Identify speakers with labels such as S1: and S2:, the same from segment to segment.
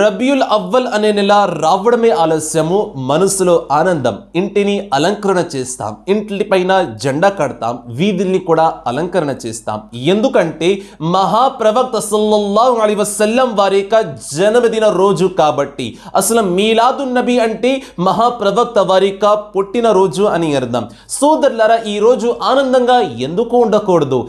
S1: రబ్యుల్ అవ్వల్ అనే నెల రావడమే ఆలస్యము మనసులో ఆనందం ఇంటిని అలంకరణ చేస్తాం ఇంటిపైన జెండా కడతాం వీధుల్ని కూడా అలంకరణ చేస్తాం ఎందుకంటే మహాప్రవక్త సల్లల్లాహు అలీ వసల్లం వారి యొక్క జన్మదిన రోజు కాబట్టి అసలు మీలాదు నబి అంటే మహాప్రవక్త వారి యొక్క పుట్టినరోజు అని అర్థం ఈ ఈరోజు ఆనందంగా ఎందుకు ఉండకూడదు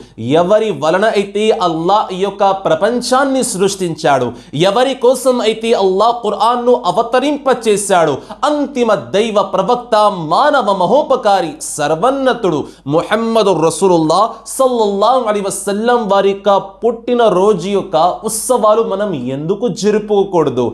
S1: ఎవరి వలన అయితే అల్లా ఈ యొక్క ప్రపంచాన్ని సృష్టించాడు ఎవరి కోసం అయితే అల్లా ఖురాన్ను అవతరింపచేశాడు అంతిమ దైవ ప్రవక్త మానవ మహోపకారి సర్వన్నతుడు మొహమ్మదు రసూలుల్లా సల్లల్లా అలీ వసల్లం వారి యొక్క పుట్టిన రోజు యొక్క ఉత్సవాలు మనం ఎందుకు జరుపుకోకూడదు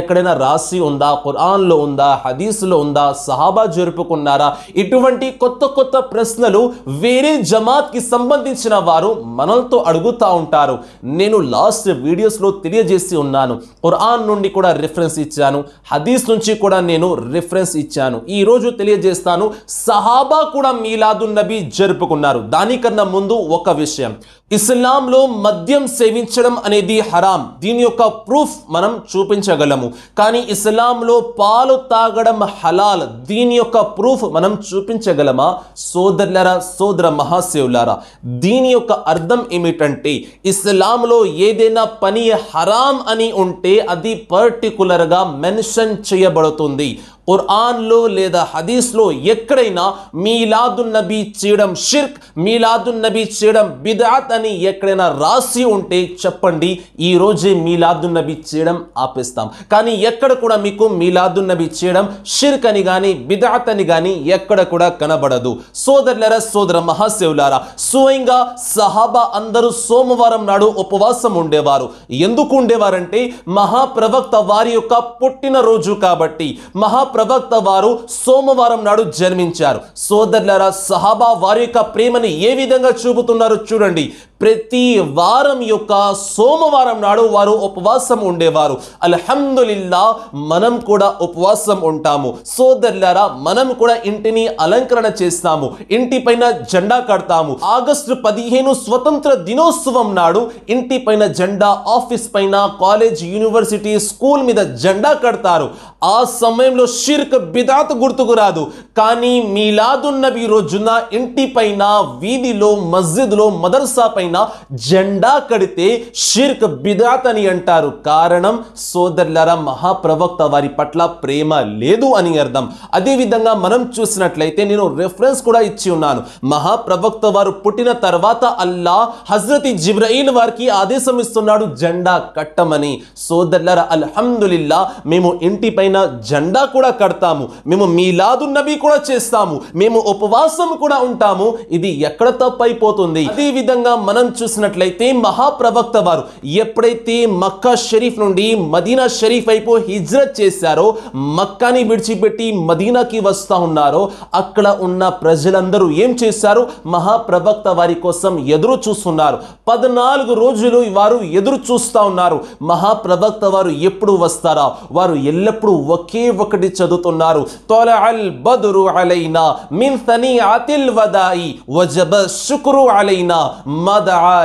S1: ఎక్కడైనా రాసి ఉందా ఖురాన్లో ఉందా హదీసులో ఉందా సహాబా జరుపుకున్నారా ఇటువంటి కొత్త కొత్త ప్రశ్నలు వేరే జమాత్కి సంబంధించిన వారు మనల్తో అడుగుతూ ఉంటారు నేను లాస్ట్ వీడియోస్లో తెలియజేసి ఉన్నాను ఖురాన్ ఖురాన్ నుండి కూడా రిఫరెన్స్ ఇచ్చాను హదీస్ నుంచి కూడా నేను రిఫరెన్స్ ఇచ్చాను ఈరోజు తెలియజేస్తాను సహాబా కూడా మీలాదు నబీ జరుపుకున్నారు దానికన్నా ముందు ఒక విషయం ఇస్లాంలో మద్యం సేవించడం అనేది హరాం దీని యొక్క ప్రూఫ్ మనం చూపించగలము కానీ ఇస్లాంలో పాలు తాగడం హలాల్ దీని యొక్క ప్రూఫ్ మనం చూపించగలమా సోదరులరా సోదర మహాశివులారా దీని యొక్క అర్థం ఏమిటంటే ఇస్లాంలో ఏదైనా పని హరాం అని ఉంటే అది పర్టికులర్గా మెన్షన్ చేయబడుతుంది లో లేదా హదీస్లో ఎక్కడైనా మీలాదున్నబీ చేయడం షిర్క్ మీలాదున్నబీ చేయడం బిదాత్ అని కానీ ఎక్కడైనా రాసి ఉంటే చెప్పండి ఈ రోజే మీలాదున్ నబీ చేయడం ఆపేస్తాం కానీ ఎక్కడ కూడా మీకు మీలాదు నబీ చేయడం షిర్క్ అని కానీ బిదాత్ అని కానీ ఎక్కడ కూడా కనబడదు సోదరులరా సోదర మహాశివులారా స్వయంగా సహాబా అందరూ సోమవారం నాడు ఉపవాసం ఉండేవారు ఎందుకు ఉండేవారంటే మహాప్రవక్త వారి యొక్క పుట్టినరోజు కాబట్టి మహాప్రవక్త వారు సోమవారం నాడు జన్మించారు సోదరులరా సహాబా వారి యొక్క ప్రేమని ఏ విధంగా చూపుతున్నారో చూడండి ప్రతి వారం యొక్క సోమవారం నాడు వారు ఉపవాసం ఉండేవారు అల్హమ్దులిల్లా మనం కూడా ఉపవాసం ఉంటాము సోదరులారా మనం కూడా ఇంటిని అలంకరణ చేస్తాము ఇంటిపైన జెండా కడతాము ఆగస్టు పదిహేను స్వతంత్ర దినోత్సవం నాడు ఇంటిపైన జెండా ఆఫీస్ పైన కాలేజ్ యూనివర్సిటీ స్కూల్ మీద జెండా కడతారు ఆ సమయంలో షిర్క్ బిదాత్ గుర్తుకు రాదు కానీ మీలాదున్నబీ రోజున ఇంటిపైన వీధిలో మస్జిద్లో మదర్సా పైన ఆయన జెండా కడితే షిర్క్ బిదాత్ అని అంటారు కారణం సోదరులరా మహాప్రవక్త వారి పట్ల ప్రేమ లేదు అని అర్థం అదేవిధంగా మనం చూసినట్లయితే నేను రెఫరెన్స్ కూడా ఇచ్చి ఉన్నాను మహాప్రవక్త వారు పుట్టిన తర్వాత అల్లా హజ్రతి జిబ్రయిల్ వారికి ఆదేశం ఇస్తున్నాడు జెండా కట్టమని సోదరులరా అల్హమ్దుల్లా మేము ఇంటి పైన జెండా కూడా కడతాము మేము మీలాదు నబీ కూడా చేస్తాము మేము ఉపవాసం కూడా ఉంటాము ఇది ఎక్కడ తప్పైపోతుంది అదేవిధంగా మన మనం చూసినట్లయితే మహాప్రవక్త వారు ఎప్పుడైతే మక్కా షరీఫ్ నుండి మదీనా షరీఫ్ వైపు హిజ్రత్ చేశారో మక్కాని విడిచిపెట్టి మదీనాకి వస్తూ ఉన్నారో అక్కడ ఉన్న ప్రజలందరూ ఏం చేశారు మహాప్రవక్త వారి కోసం ఎదురు చూస్తున్నారు పద్నాలుగు రోజులు వారు ఎదురు చూస్తూ ఉన్నారు మహాప్రవక్త వారు ఎప్పుడు వస్తారా వారు ఎల్లప్పుడూ ఒకే ఒకటి చదువుతున్నారు తొలఅల్ బదురు అలైనా మిన్ ఆతిల్ వదాయి వజబ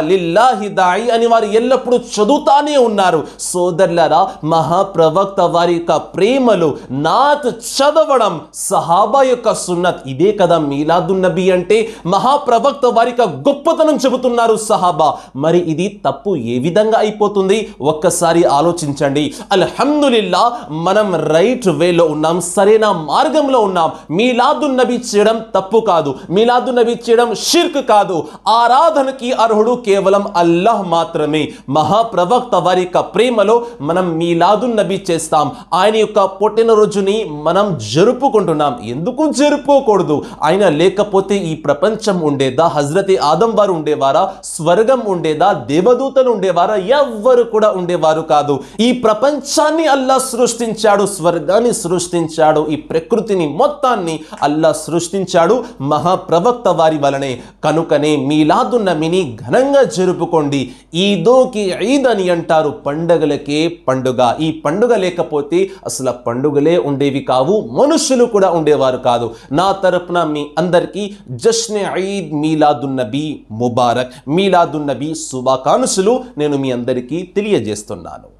S1: లిల్లాహి దాయి అని వారు ఎల్లప్పుడూ చదువుతానే ఉన్నారు సోదరులరా మహాప్రవక్త వారి యొక్క ప్రేమలు నాత్ చదవడం సహాబా యొక్క సున్నత్ ఇదే కదా మీలాదు నబీ అంటే మహాప్రవక్త వారి యొక్క గొప్పతనం చెబుతున్నారు సహాబా మరి ఇది తప్పు ఏ విధంగా అయిపోతుంది ఒక్కసారి ఆలోచించండి అల్హమ్దుల్లా మనం రైట్ వేలో ఉన్నాం సరైన మార్గంలో ఉన్నాం మీలాదు నబీ చేయడం తప్పు కాదు మీలాదు నబీ చేయడం షిర్క్ కాదు ఆరాధనకి అర్హుడు కేవలం అల్లాహ్ మాత్రమే మహాప్రవక్త వారి యొక్క ప్రేమలో మనం మీలాదు నబి చేస్తాం ఆయన యొక్క పుట్టినరోజుని మనం జరుపుకుంటున్నాం ఎందుకు జరుపుకోకూడదు ఆయన లేకపోతే ఈ ప్రపంచం ఉండేదా హజరత్ ఆదం వారు ఉండేవారా స్వర్గం ఉండేదా దేవదూతలు ఉండేవారా ఎవ్వరు కూడా ఉండేవారు కాదు ఈ ప్రపంచాన్ని అల్లా సృష్టించాడు స్వర్గాన్ని సృష్టించాడు ఈ ప్రకృతిని మొత్తాన్ని అల్లా సృష్టించాడు మహాప్రవక్త వారి వలనే కనుకనే మీలాదున్నమిని ఘనంగా జరుపుకోండి ఈదోకి ఈద్ అని అంటారు పండుగలకే పండుగ ఈ పండుగ లేకపోతే అసలు పండుగలే ఉండేవి కావు మనుషులు కూడా ఉండేవారు కాదు నా తరపున మీ అందరికీ జష్నే ఈద్ మీలాదున్నబీ ముబారక్ మీలాదున్నబీ శుభాకాంక్షలు నేను మీ అందరికీ తెలియజేస్తున్నాను